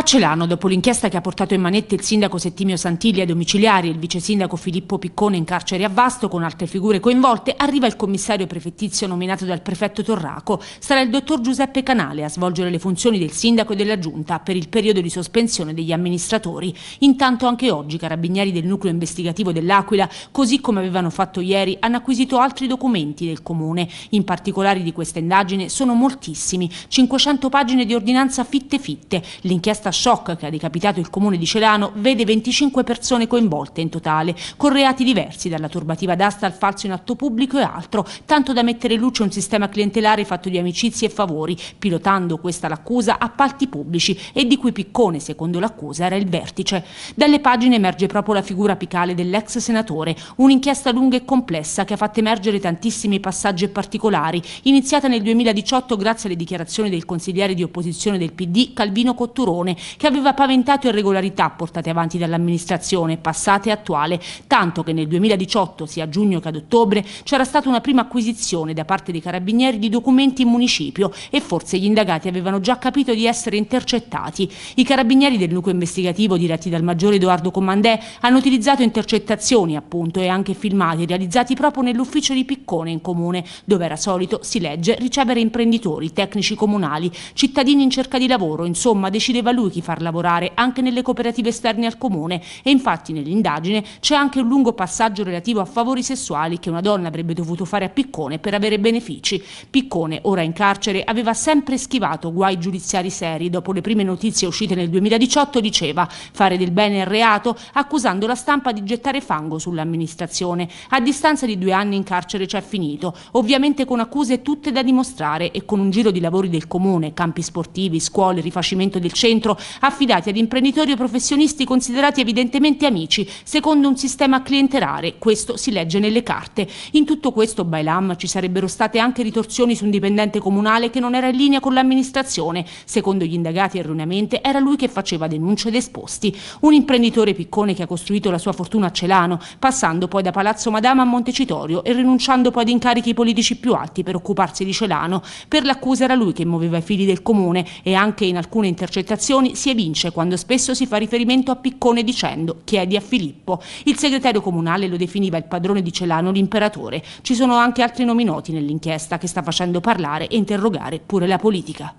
A Celano, dopo l'inchiesta che ha portato in manette il sindaco Settimio Santilli ai domiciliari e il vice sindaco Filippo Piccone in carcere a Vasto, con altre figure coinvolte, arriva il commissario prefettizio nominato dal prefetto Torraco. Sarà il dottor Giuseppe Canale a svolgere le funzioni del sindaco e della giunta per il periodo di sospensione degli amministratori. Intanto anche oggi i carabinieri del nucleo investigativo dell'Aquila, così come avevano fatto ieri, hanno acquisito altri documenti del comune. In particolare di questa indagine sono moltissimi, 500 pagine di ordinanza fitte fitte. L'inchiesta serata shock che ha decapitato il comune di Celano vede 25 persone coinvolte in totale, con reati diversi dalla turbativa d'asta al falso in atto pubblico e altro, tanto da mettere in luce un sistema clientelare fatto di amicizie e favori, pilotando questa l'accusa appalti pubblici e di cui Piccone, secondo l'accusa, era il vertice. Dalle pagine emerge proprio la figura apicale dell'ex senatore, un'inchiesta lunga e complessa che ha fatto emergere tantissimi passaggi e particolari, iniziata nel 2018 grazie alle dichiarazioni del consigliere di opposizione del PD Calvino Cotturone, Comune che aveva paventato irregolarità portate avanti dall'amministrazione passata e attuale, tanto che nel 2018, sia a giugno che ad ottobre, c'era stata una prima acquisizione da parte dei carabinieri di documenti in municipio e forse gli indagati avevano già capito di essere intercettati. I carabinieri del nucleo investigativo diretti dal maggiore Edoardo Comandè hanno utilizzato intercettazioni appunto e anche filmati realizzati proprio nell'ufficio di Piccone in comune, dove era solito, si legge, ricevere imprenditori, tecnici comunali, cittadini in cerca di lavoro, insomma decideva lui lui chi far lavorare anche nelle cooperative esterne al comune e infatti nell'indagine c'è anche un lungo passaggio relativo a favori sessuali che una donna avrebbe dovuto fare a Piccone per avere benefici. Piccone, ora in carcere, aveva sempre schivato guai giudiziari seri. Dopo le prime notizie uscite nel 2018 diceva fare del bene è reato, accusando la stampa di gettare fango sull'amministrazione. A distanza di due anni in carcere c'è finito, ovviamente con accuse tutte da dimostrare e con un giro di lavori del comune, campi sportivi, scuole, rifacimento del centro, peraltro affidati ad imprenditori o professionisti considerati evidentemente amici, secondo un sistema clientelare, questo si legge nelle carte. In tutto questo, Bailam, ci sarebbero state anche ritorsioni su un dipendente comunale che non era in linea con l'amministrazione, secondo gli indagati erroneamente era lui che faceva denunce ed esposti. Un imprenditore piccone che ha costruito la sua fortuna a Celano, passando poi da Palazzo Madama a Montecitorio e rinunciando poi ad incarichi politici più alti per occuparsi di Celano. Per l'accusa era lui che muoveva i fili del comune e anche in alcune intercettazioni elezioni si evince quando spesso si fa riferimento a Piccone dicendo chiedi a Filippo. Il segretario comunale lo definiva il padrone di Celano l'imperatore. Ci sono anche altri nomi noti nell'inchiesta che sta facendo parlare e interrogare pure la politica.